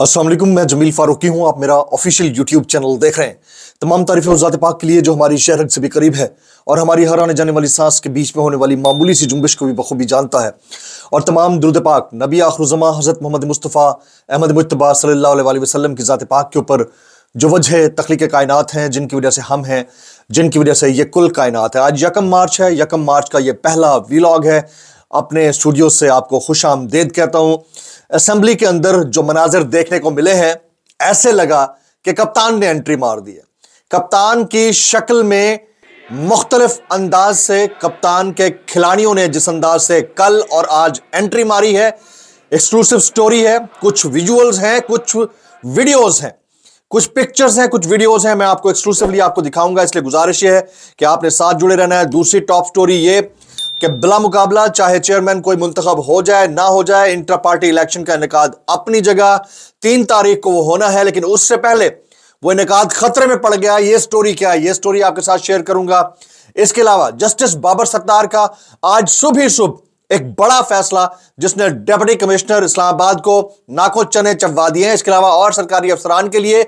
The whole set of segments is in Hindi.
असलम मैं जमील फारूकी हूँ आप मेरा ऑफिशियल यूट्यूब चैनल देख रहे हैं तमाम तारीफ़ें उजात पाक के लिए जो हमारी शहर से भी करीब है और हमारी हर आने जाने वाली सांस के बीच में होने वाली मामूली सी जुम्बिश को भी बखूबी जानता है और तमाम दुरुद पाक नबी आखरुजमा हज़रत मोहम्मद मुस्तफ़ा अहमद मुतबा सल्ला वसलम की ज़ात पाक के ऊपर जो वजह तख्लीक कायनत हैं जिनकी वजह से हम हैं जिनकी वजह से ये कुल कायनात है आज यकम मार्च है यकम मार्च का ये पहला वीलाग है अपने स्टूडियो से आपको खुश आमदेद कहता हूं असेंबली के अंदर जो मनाजिर देखने को मिले हैं ऐसे लगा कि कप्तान ने एंट्री मार दी है कप्तान की शक्ल में मुख्तलिफ अंदाज से कप्तान के खिलाड़ियों ने जिस अंदाज से कल और आज एंट्री मारी है एक्सक्लूसिव स्टोरी है कुछ विजुअल्स हैं कुछ वीडियोस हैं कुछ पिक्चर्स हैं कुछ वीडियोस हैं मैं आपको एक्सक्लूसिवली आपको दिखाऊंगा इसलिए गुजारिश ये है कि आपने साथ जुड़े रहना है दूसरी टॉप स्टोरी ये कि बिला मुकाबला चाहे चेयरमैन कोई मुंतब हो जाए ना हो जाए इंटर पार्टी इलेक्शन का इनका अपनी जगह तीन तारीख को वो होना है लेकिन उससे पहले वो इनका खतरे में पड़ गया ये स्टोरी क्या है ये स्टोरी आपके साथ शेयर करूंगा इसके अलावा जस्टिस बाबर सत्तार का आज सुबह ही सुबह एक बड़ा फैसला जिसने डेप्टी कमिश्नर इस्लामाबाद को नाको चने चबवा दिए हैं इसके अलावा और सरकारी अफसरान के लिए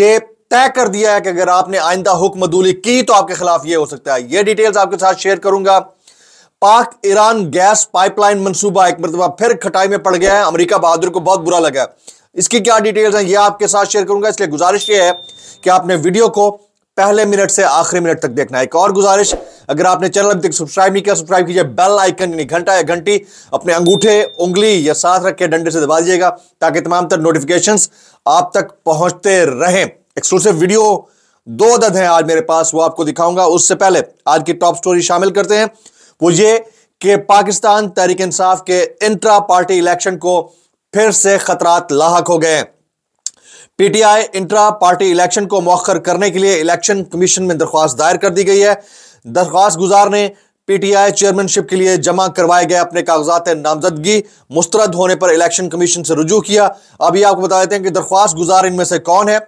ये तय कर दिया है कि अगर आपने आइंदा हुक्म दूली की तो आपके खिलाफ ये हो सकता है ये डिटेल्स आपके साथ शेयर करूंगा पाक ईरान गैस पाइपलाइन मंसूबा एक मरतबा फिर खटाई में पड़ गया है अमेरिका बहादुर को बहुत बुरा लगा इसकी क्या डिटेल्स हैं ये आपके साथ शेयर करूंगा इसलिए गुजारिश ये है कि आपने वीडियो को पहले मिनट से आखिरी मिनट तक देखना है एक और गुजारिश अगर आपने चैनल अभी तक सब्सक्राइब नहीं किया सब्सक्राइब कीजिए बेल आइकन यानी घंटा या घंटी अपने अंगूठे उंगली या साथ रख के डंडे से दबा दीजिएगा ताकि तमाम तर नोटिफिकेशन आप तक पहुंचते रहें एक्सक्लूसिव वीडियो दो अदद हैं आज मेरे पास वो आपको दिखाऊंगा उससे पहले आज की टॉप स्टोरी शामिल करते हैं ये कि पाकिस्तान तहरीक इंसाफ के इंट्रा पार्टी इलेक्शन को फिर से खतरात लाक हो गए पीटीआई इंट्रा पार्टी इलेक्शन को मौखर करने के लिए इलेक्शन कमीशन में दरख्वास्त दायर कर दी गई है दरख्वास्त गुजार ने पीटीआई चेयरमैनशिप के लिए जमा करवाए गए अपने कागजात नामजदगी मुस्तरद होने पर इलेक्शन कमीशन से रुजू किया अभी आपको बता देते हैं कि दरख्वास्त गुजार इनमें से कौन है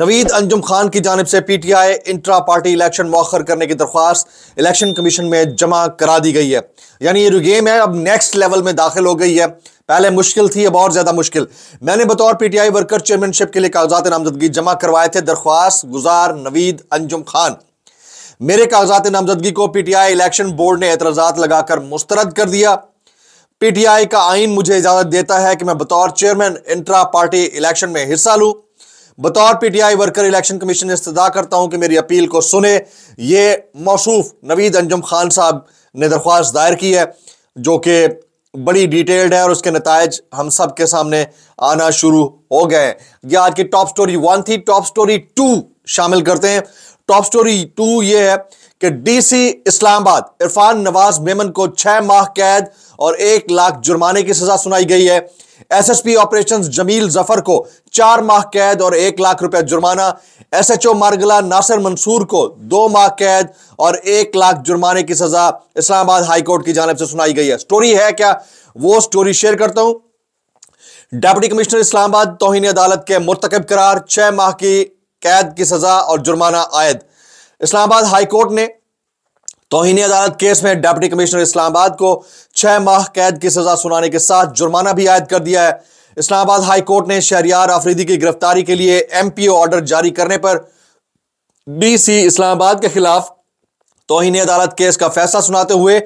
नवीद अंजुम खान की जानब से P T I intra party election मौखर करने की दरख्वास्त इलेक्शन कमीशन में जमा करा दी गई है यानी ये गेम है अब नेक्स्ट लेवल में दाखिल हो गई है पहले मुश्किल थी अब और ज्यादा मुश्किल मैंने बतौर पीटीआई वर्कर चेयरमैनशिप के लिए कागजात नामजदगी जमा करवाए थे दरख्वास्त गुजार नवीद अंजुम खान मेरे कागजात नामजदगी को पीटीआई इलेक्शन बोर्ड ने एतराजा लगाकर मुस्तरद कर दिया पीटीआई का आइन मुझे इजाजत देता है कि मैं बतौर चेयरमैन इंट्रा पार्टी इलेक्शन में हिस्सा लूँ बतौर पीटीआई वर्कर इलेक्शन कमीशन इस्तः करता हूं कि मेरी अपील को सुने ये मौसूफ नवीद अंजम खान साहब ने दरख्वास्त दायर की है जो कि बड़ी डिटेल्ड है और उसके नतज हम सब के सामने आना शुरू हो गए हैं यह आज की टॉप स्टोरी वन थी टॉप स्टोरी टू शामिल करते हैं टॉप स्टोरी टू ये है कि डीसी इस्लामाबाद इरफान नवाज मेमन को छह माह कैद और एक लाख जुर्माने की सजा सुनाई गई है एसएसपी ऑपरेशंस जमील जफर को चार माह कैद और एक लाख रुपए जुर्माना एसएचओ मार्गला नासिर मंसूर को दो माह कैद और एक लाख जुर्माने की सजा इस्लामाबाद हाईकोर्ट की जानब से सुनाई गई है स्टोरी है क्या वो स्टोरी शेयर करता हूं डेप्टी कमिश्नर इस्लामाबाद तोहनी अदालत के मुरतकब करार छह माह की कैद की सजा और जुर्माना आयद इस्लामाबाद हाईकोर्ट ने तोहनी अदालत केस में डेप्टी कमिश्नर इस्लामाबाद को छह माह कैद की सजा सुनाने के साथ जुर्माना भी आयद कर दिया है इस्लामाबाद हाई कोर्ट ने शहरियार आफरीदी की गिरफ्तारी के लिए एमपीओ ऑर्डर जारी करने पर डीसी इस्लामाबाद के खिलाफ तोहन अदालत केस का फैसला सुनाते हुए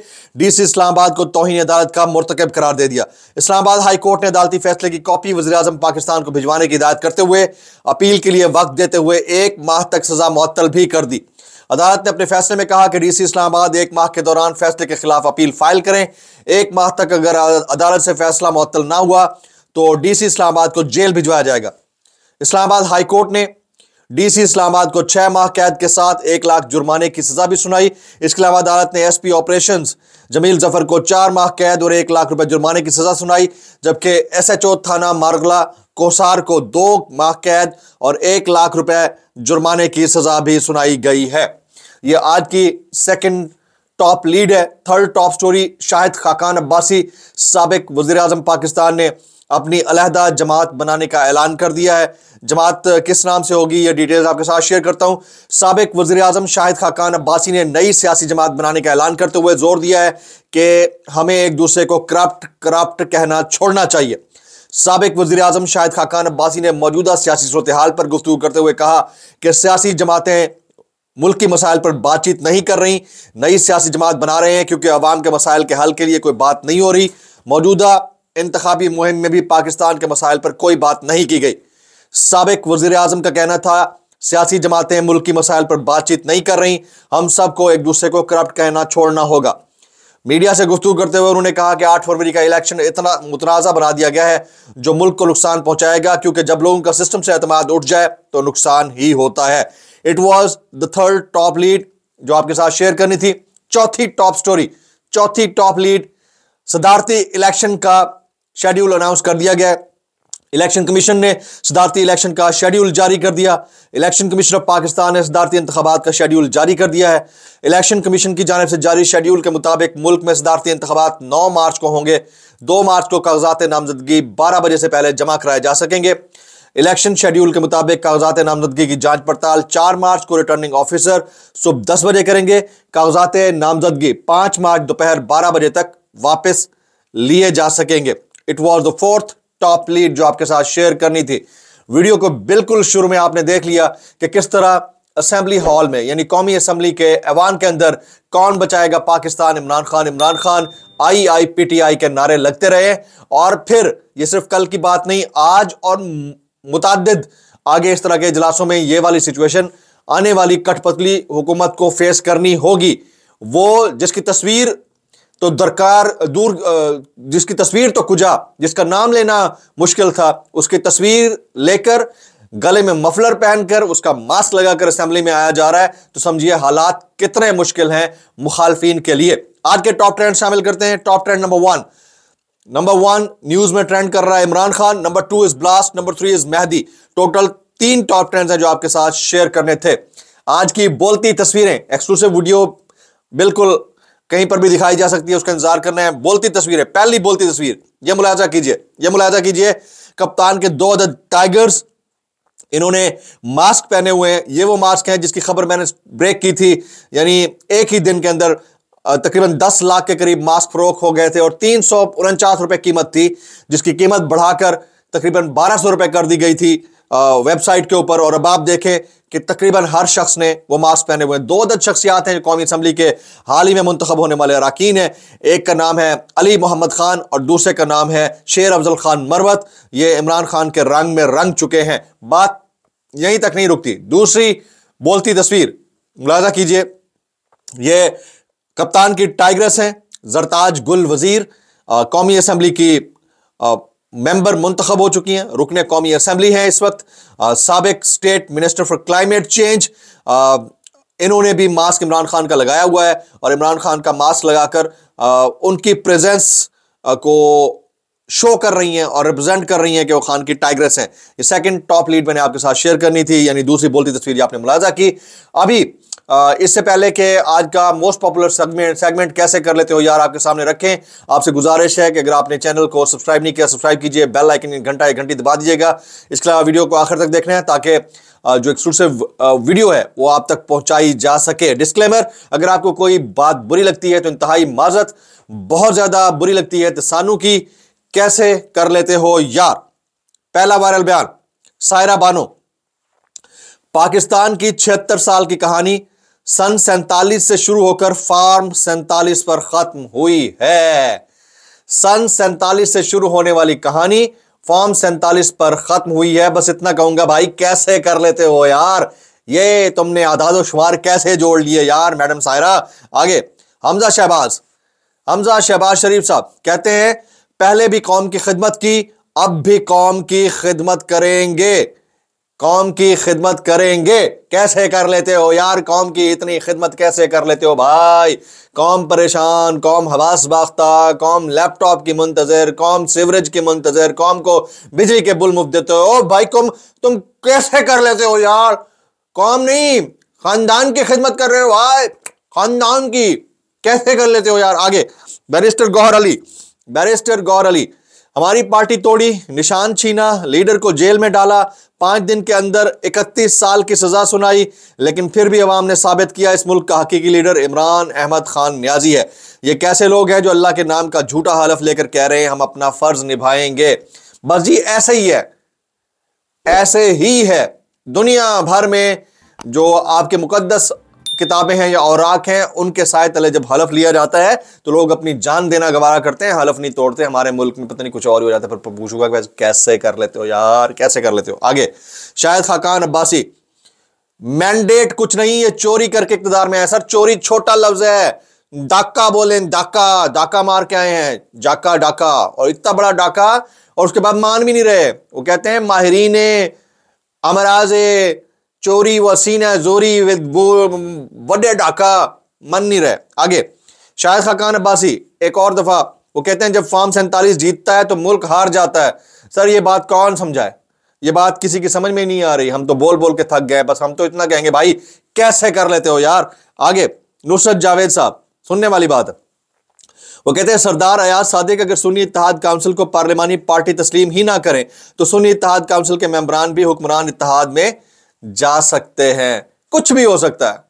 डीसी इस्लामाबाद को तोहन अदालत का मरतकब करार दे दिया इस्लामाबाद हाई कोर्ट ने अदालती फैसले की कॉपी वजी अजम पाकिस्तान को भिजवाने की हिदायत करते हुए अपील के लिए वक्त देते हुए एक माह तक सजा मअतल भी कर दी अदालत ने अपने फैसले में कहा कि डीसी इस्लामाबाद एक माह के दौरान फैसले के खिलाफ अपील फाइल करें एक माह तक अगर अदालत से फैसला मुत्तल ना हुआ तो डीसी इस्लामाबाद को जेल भिजवाया जाएगा इस्लामाबाद हाईकोर्ट ने डीसी इस्लामाबाद को छह माह कैद के साथ एक लाख जुर्माने की सजा भी सुनाई इसके अलावा अदालत ने एसपी ऑपरेशंस जमील जफर को चार माह कैद और एक लाख रुपए जुर्माने की सजा सुनाई जबकि एसएचओ थाना मारगला कोसार को दो माह कैद और एक लाख रुपए जुर्माने की सजा भी सुनाई गई है ये आज की सेकेंड टॉप लीड है third top story Shahid Khaqan Abbasi सबक वजीर पाकिस्तान ने अपनी अलहदा जमात बनाने का ऐलान कर दिया है जमात किस नाम से होगी ये डिटेल्स आपके साथ शेयर करता हूँ सबक वजी अजम शाहिद खाकान अब्बासी ने नई सियासी जमात बनाने का ऐलान करते हुए जोर दिया है कि हमें एक दूसरे को करप्ट करप्ट कहना छोड़ना चाहिए सबक वजी अजम शाहिद खाकान अब्बासी ने मौजूदा सियासी सूरत हाल पर गुफ्तु करते हुए कहा कि सियासी जमातें मुल्क की मसाइल पर बातचीत नहीं कर रही नई सियासी जमात बना रहे हैं क्योंकि अवाम के मसाइल के हल के लिए कोई बात नहीं हो रही मौजूदा इंतबी मुहिम में भी पाकिस्तान के मसाइल पर कोई बात नहीं की गई सबक वजीर अजम का कहना था सियासी जमातें मुल्क की मसाइल पर बातचीत नहीं कर रही हम सबको एक दूसरे को करप्ट कहना छोड़ना होगा मीडिया से गुफ्तु करते हुए उन्होंने कहा कि आठ फरवरी का इलेक्शन इतना मुतनाज़ा बना दिया गया है जो मुल्क को नुकसान पहुंचाएगा क्योंकि जब लोगों का सिस्टम से अतमाद उठ जाए तो नुकसान ही होता है it was the third top lead जो आपके साथ शेयर करनी थी चौथी टॉप स्टोरी चौथी टॉप लीड सदारती इलेक्शन का शेड्यूल अनाउंस कर दिया गया है इलेक्शन कमीशन ने सदारती इलेक्शन का शेड्यूल जारी कर दिया इलेक्शन कमीशन ऑफ पाकिस्तान ने सदारती इंतबात का शेड्यूल जारी कर दिया है इलेक्शन कमीशन की जानब से जारी शेड्यूल के मुताबिक मुल्क में सदारती इंतबात नौ मार्च को होंगे दो मार्च को कागजात नामजदगी बारह बजे से पहले जमा कराए जा सकेंगे इलेक्शन शेड्यूल के मुताबिक कागजात नामजदगी की जांच पड़ताल चार मार्च को रिटर्निंग ऑफिसर सुबह दस बजे करेंगे कागजात नामजदगी पाँच मार्च दोपहर बारह बजे तक वापस लिए जा सकेंगे it was the fourth top lead जो आपके साथ शेयर करनी थी वीडियो को बिल्कुल शुरू में आपने देख लिया कि किस तरह असेंबली हॉल में यानी कौमी असम्बली के ऐवान के अंदर कौन बचाएगा पाकिस्तान इमरान खान इमरान खान आई आई पी टी आई के नारे लगते रहे और फिर ये सिर्फ कल की बात नहीं आज और मुतद आगे इस तरह के इजलासों में ये वाली सिचुएशन आने वाली कठपतली हुकूमत को फेस करनी होगी वो जिसकी तस्वीर तो दरकार दूर जिसकी तस्वीर तो कुजा जिसका नाम लेना मुश्किल था उसकी तस्वीर लेकर गले में मफलर पहनकर उसका मास्क लगाकर असेंबली में आया जा रहा है तो समझिए हालात कितने मुश्किल हैं मुखालफिन के लिए आज के टॉप ट्रेंड शामिल करते हैं top trend number one number one news में ट्रेंड कर रहा है Imran Khan number two is blast number three is Mehdi total तीन टॉप ट्रेंड्स हैं जो आपके साथ शेयर करने थे आज की बोलती तस्वीरें एक्सक्लूसिव वीडियो बिल्कुल कहीं पर भी दिखाई जा सकती है उसका इंतजार करना है बोलती तस्वीर है पहली बोलती तस्वीर यह मुलायजा कीजिए यह मुलायजा कीजिए कप्तान के दो अदद टाइगर्स इन्होंने मास्क पहने हुए हैं ये वो मास्क हैं जिसकी खबर मैंने ब्रेक की थी यानी एक ही दिन के अंदर तकरीबन 10 लाख के करीब मास्क फरोख हो गए थे और तीन सौ रुपए कीमत थी जिसकी कीमत बढ़ाकर तकरीबन बारह सौ रुपए कर दी गई थी वेबसाइट के ऊपर और अब आप देखें कि तकरीबन हर शख्स ने वो मास्क पहने हुए दो अदद शख्सियात हैं कौमी असम्बली के हाल ही में मंतखब होने वाले अरकान हैं एक का नाम है अली मोहम्मद ख़ान और दूसरे का नाम है शेर अफजल ख़ान मरवत ये इमरान खान के रंग में रंग चुके हैं बात यहीं तक नहीं रुकती दूसरी बोलती तस्वीर मुलाजा कीजिए ये कप्तान की टाइग्रेस हैं जरताज गुल वज़ीर कौमी असम्बली की आ, मेंबर मुंतखब हो चुकी हैं रुकने कौमी असम्बली है इस वक्त सबक state minister for climate change इन्होंने भी मास्क इमरान खान का लगाया हुआ है और इमरान खान का मास्क लगाकर उनकी प्रेजेंस को शो कर रही हैं और रिप्रेजेंट कर रही हैं कि वो खान की टाइग्रेस हैं ये सेकंड टॉप लीड मैंने आपके साथ शेयर करनी थी यानी दूसरी बोलती तस्वीर आपने मुलाजा की अभी इससे पहले कि आज का मोस्ट पॉपुलर सेगमेंट सेगमेंट कैसे कर लेते हो यार आपके सामने रखें आपसे गुजारिश है कि अगर आपने चैनल को सब्सक्राइब नहीं किया सब्सक्राइब कीजिए बेल आइकन घंटा एक घंटी दबा दीजिएगा इसके अलावा वीडियो को आखिर तक देखना है ताकि जो एक्सक्लूसिव वीडियो है वो आप तक पहुंचाई जा सके डिस्क्लेमर अगर आपको कोई बात बुरी लगती है तो इंतहाई माजत बहुत ज़्यादा बुरी लगती है तो सानू की कैसे कर लेते हो यार पहला वायरल बयान सायरा बानो पाकिस्तान की छिहत्तर साल की कहानी सन सैतालीस से शुरू होकर फार्म सैतालीस पर खत्म हुई है सन सैतालीस से शुरू होने वाली कहानी फॉर्म सैतालीस पर खत्म हुई है बस इतना कहूंगा भाई कैसे कर लेते हो यार ये तुमने आधाधो शुमार कैसे जोड़ लिए यार मैडम सायरा आगे हमजा शहबाज हमजा शहबाज शरीफ साहब कहते हैं पहले भी कौम की खिदमत की अब भी कौम की खिदमत करेंगे कौम की खिदमत करेंगे कैसे कर लेते हो यार कौम की इतनी खिदमत कैसे कर लेते हो भाई कौम परेशान कौम हवास बाख्ता कौम लैपटॉप की मुंतजर कौम सीवरेज की मुंतजर कौम को बिजली के बुल मुफ देते हो भाई कौम तुम कैसे कर लेते हो यार कौम नहीं खानदान की खिदमत कर रहे हो भाई खानदान की कैसे कर लेते हो यार आगे बैरिस्टर गौहर अली बैरिस्टर गौर अली हमारी पार्टी तोड़ी निशान छीना लीडर को जेल में डाला पांच दिन के अंदर 31 साल की सज़ा सुनाई लेकिन फिर भी अवाम ने साबित किया इस मुल्क का हकीकी लीडर इमरान अहमद खान न्याजी है ये कैसे लोग हैं जो अल्लाह के नाम का झूठा हलफ लेकर कह रहे हैं हम अपना फ़र्ज़ निभाएंगे बस जी ऐसे ही है ऐसे ही है दुनिया भर में जो आपके मुकदस किताबें हैं या औराक हैं उनके साय तले जब हलफ लिया जाता है तो लोग अपनी जान देना गवारा करते हैं हलफ नहीं तोड़ते हमारे मुल्क में पता नहीं कुछ और हो जाता है पर पूछूंगा कैसे कर लेते हो यार कैसे कर लेते हो आगे शायद खाकान अब्बासी मैंडेट कुछ नहीं है चोरी करके इकतदार में है सर चोरी छोटा लफ्ज है डाका बोले डाका डाका मार के आए हैं जाका डाका और इतना बड़ा डाका और उसके बाद मान भी नहीं रहे वो कहते हैं माहरीन अमराज चोरी व सीन है जोरी विद वडे डाका मन नहीं रहे आगे शायद खाकान अब्बासी एक और दफा वो कहते हैं जब फॉर्म सैंतालीस जीतता है तो मुल्क हार जाता है सर ये बात कौन समझाए ये बात किसी की समझ में नहीं आ रही हम तो बोल बोल के थक गए बस हम तो इतना कहेंगे भाई कैसे कर लेते हो यार आगे नुसरत जावेद साहब सुनने वाली बात वो कहते हैं सरदार अयाज सादिक अगर सुनी इतिहाद काउंसिल को पार्लिमानी पार्टी तस्लीम ही ना करें तो सुनी इतिहाद काउंसिल के मेम्बरान भी हुक्मरान इतिहाद में जा सकते हैं कुछ भी हो सकता है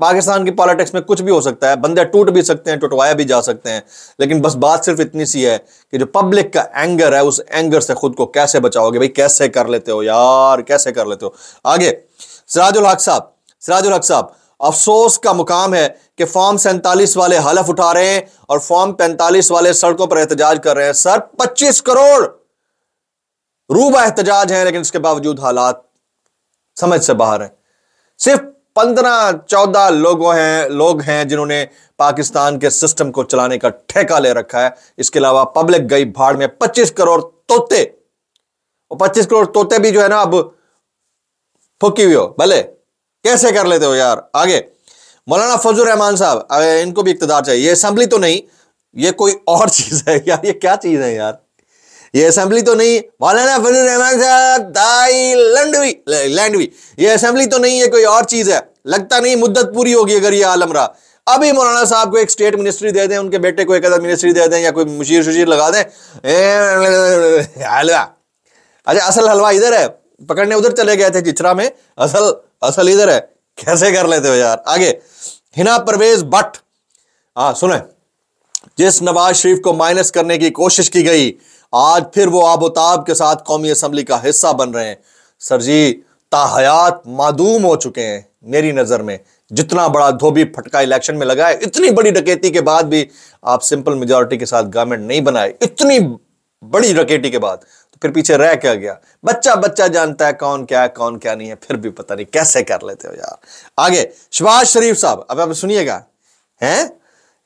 पाकिस्तान की पॉलिटिक्स में कुछ भी हो सकता है बंदे टूट भी सकते हैं टुटवाया भी जा सकते हैं लेकिन बस बात सिर्फ इतनी सी है कि जो पब्लिक का एंगर है उस एंगर से खुद को कैसे बचाओगे भाई कैसे कर लेते हो यार कैसे कर लेते हो आगे सिराजुल हक साहब सिराजुल हक साहब अफसोस का मुकाम है कि फॉर्म सैंतालीस वाले हलफ उठा रहे हैं और फॉर्म पैंतालीस वाले सड़कों पर एहतजाज कर रहे हैं सर पच्चीस करोड़ रूबा एहतजाज है लेकिन इसके बावजूद हालात समझ से बाहर है सिर्फ पंद्रह चौदह लोगों हैं लोग हैं जिन्होंने पाकिस्तान के सिस्टम को चलाने का ठेका ले रखा है इसके अलावा पब्लिक गई भाड़ में पच्चीस करोड़ तोते और पच्चीस करोड़ तोते भी जो है ना अब फुकी हुई हो भले कैसे कर लेते हो यार आगे मौलाना फजुल रहमान साहब इनको भी इकतदार चाहिए ये असम्बली तो नहीं ये कोई और चीज है यार ये क्या चीज है यार ये असेंबली तो नहीं मौलाना फजल रहमान साहब दाई लंडवी लैंडवी ये असेंबली तो नहीं है कोई और चीज़ है लगता नहीं मुद्दत पूरी होगी अगर ये आलम रहा अभी मौलाना साहब को एक स्टेट मिनिस्ट्री दे दें उनके बेटे को एक अदर मिनिस्ट्री दे दें या कोई मुशीर शुशीर लगा दें हलवा अच्छा असल हलवा इधर है पकड़ने उधर चले गए थे चिचरा में असल असल इधर है कैसे कर लेते हो यार आगे हिना परवेज भट्ट हाँ सुने जिस नवाज शरीफ को माइनस करने की कोशिश की गई आज फिर वो आबोताब के साथ कौमी असम्बली का हिस्सा बन रहे हैं सर जी ताहयात मादूम हो चुके हैं मेरी नज़र में जितना बड़ा धोबी फटका इलेक्शन में लगाए इतनी बड़ी डकैती के बाद भी आप सिंपल मेजोरिटी के साथ गवर्नमेंट नहीं बनाए इतनी बड़ी डकैती के बाद तो फिर पीछे रह क्या गया बच्चा बच्चा जानता है कौन क्या है कौन क्या नहीं है फिर भी पता नहीं कैसे कर लेते हो यार आगे शबाज शरीफ साहब अब आप सुनिएगा हैं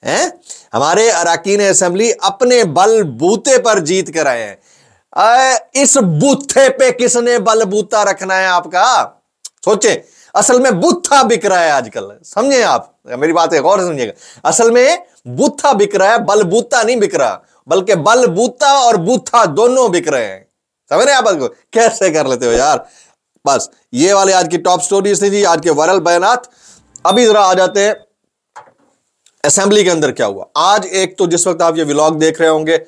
हैं हमारे अराकीन असेंबली अपने बल बूते पर जीत कर आए हैं इस बूथे पे किसने बल बूता रखना है आपका सोचे असल में बुत्था बिक रहा है आजकल समझे आप मेरी बात एक और समझिएगा असल में बुत्था बिक रहा है बलबूता नहीं बिक रहा बल्कि बलबूता और बूथा दोनों बिक रहे हैं समझ रहे आप कैसे कर लेते हो यार बस ये वाले आज की टॉप स्टोरीज थी जी आज के वायरल बयानात अभी जरा आ जाते हैं असेंबली के अंदर क्या हुआ आज एक तो जिस वक्त आप ये व्लॉग देख रहे होंगे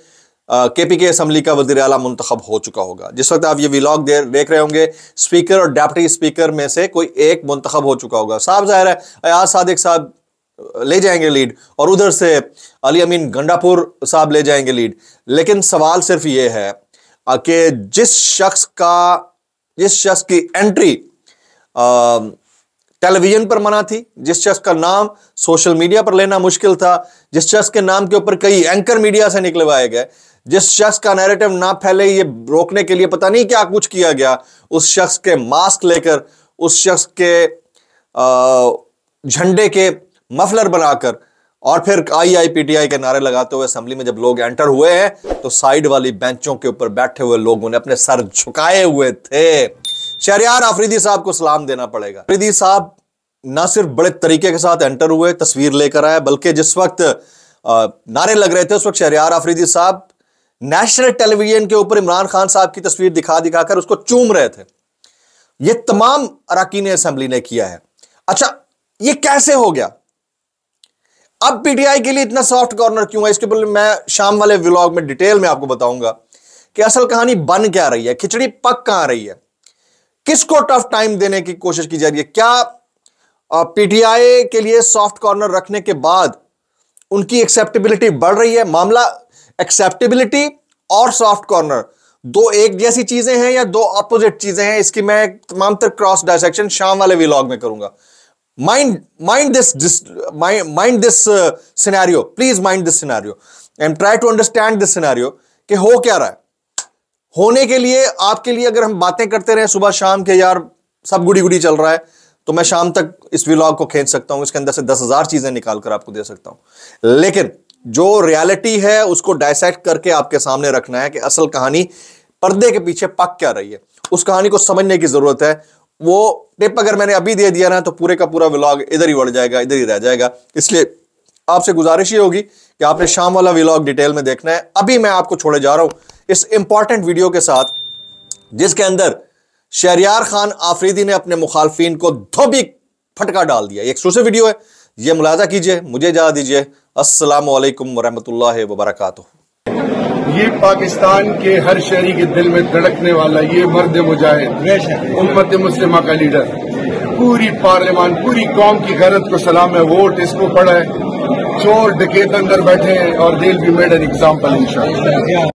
के पी के असम्बली का वजी अला मंतखब हो चुका होगा जिस वक्त आप ये व्लॉग दे देख रहे होंगे स्पीकर और डेप्टी स्पीकर में से कोई एक मुंतखब हो चुका होगा साफ जाहिर है अयाज सादिक साहब ले जाएंगे लीड और उधर से अली अमीन गंडापुर साहब ले जाएंगे लीड लेकिन सवाल सिर्फ ये है कि जिस शख्स का जिस शख्स की एंट्री आ, टेलीविजन पर मना थी जिस शख्स का नाम सोशल मीडिया पर लेना मुश्किल था जिस शख्स के नाम के ऊपर कई एंकर मीडिया से निकलवाए गए जिस शख्स का नैरेटिव ना फैले ये रोकने के लिए पता नहीं क्या कुछ किया गया उस शख्स के मास्क लेकर उस शख्स के झंडे के मफलर बनाकर और फिर आईआईपीटीआई के नारे लगाते हुए असेंबली में जब लोग एंटर हुए हैं तो साइड वाली बेंचों के ऊपर बैठे हुए लोगों ने अपने सर झुकाए हुए थे शहरियार आफरीदी साहब को सलाम देना पड़ेगा आफरीदी साहब ना सिर्फ बड़े तरीके के साथ एंटर हुए तस्वीर लेकर आए बल्कि जिस वक्त नारे लग रहे थे उस वक्त शरियार आफरीदी साहब नेशनल टेलीविजन के ऊपर इमरान खान साहब की तस्वीर दिखा दिखाकर उसको चूम रहे थे ये तमाम अराकीन असेंबली ने किया है अच्छा ये कैसे हो गया अब पीटीआई के लिए इतना सॉफ्ट कॉर्नर क्यों है इसके बोले मैं शाम वाले व्लॉग में डिटेल में आपको बताऊंगा कि असल कहानी बन क्या रही है खिचड़ी पक कहां रही है किसको टफ टाइम देने की कोशिश की जा रही है क्या पीटीआई के लिए सॉफ्ट कॉर्नर रखने के बाद उनकी एक्सेप्टेबिलिटी बढ़ रही है मामला एक्सेप्टेबिलिटी और सॉफ्ट कॉर्नर दो एक जैसी चीजें हैं या दो अपोजिट चीजें हैं इसकी मैं तमाम तर क्रॉस डायसेक्शन शाम वाले व्लॉग में करूंगा mind mind this mind this scenario please mind this scenario and try to understand this scenario कि हो क्या रहा है होने के लिए आपके लिए अगर हम बातें करते रहे सुबह शाम के यार सब गुड़ी गुड़ी चल रहा है तो मैं शाम तक इस व्लॉग को खींच सकता हूं इसके अंदर से दस हजार चीजें निकालकर आपको दे सकता हूं लेकिन जो रियलिटी है उसको डायसेक्ट करके आपके सामने रखना है कि असल कहानी पर्दे के पीछे पक क्या रही है उस कहानी को समझने की जरूरत है वो टिप अगर मैंने अभी दे दिया ना तो पूरे का पूरा व्लॉग इधर ही उड़ जाएगा इधर ही रह जाएगा इसलिए आपसे गुजारिश ये होगी कि आपने शाम वाला व्लॉग डिटेल में देखना है अभी मैं आपको छोड़े जा रहा हूं इस इंपॉर्टेंट वीडियो के साथ जिसके अंदर शहरियार खान आफरीदी ने अपने मुखालफिन को धोबी फटका डाल दिया एक एक्सक्लूसिव वीडियो है ये मुलाजा कीजिए मुझे जा दीजिए असल वरहमतुल्ला वबरक ये पाकिस्तान के हर शहरी के दिल में धड़कने वाला ये मर्द मुजाहिद उम्मत मुस्लिम का लीडर पूरी पार्लियामान पूरी कौम की गरत को सलाम है वोट इसको पड़ा है चोर डकेत अंदर बैठे हैं और दिल भी मेड एन एग्जाम्पल इंशाल्लाह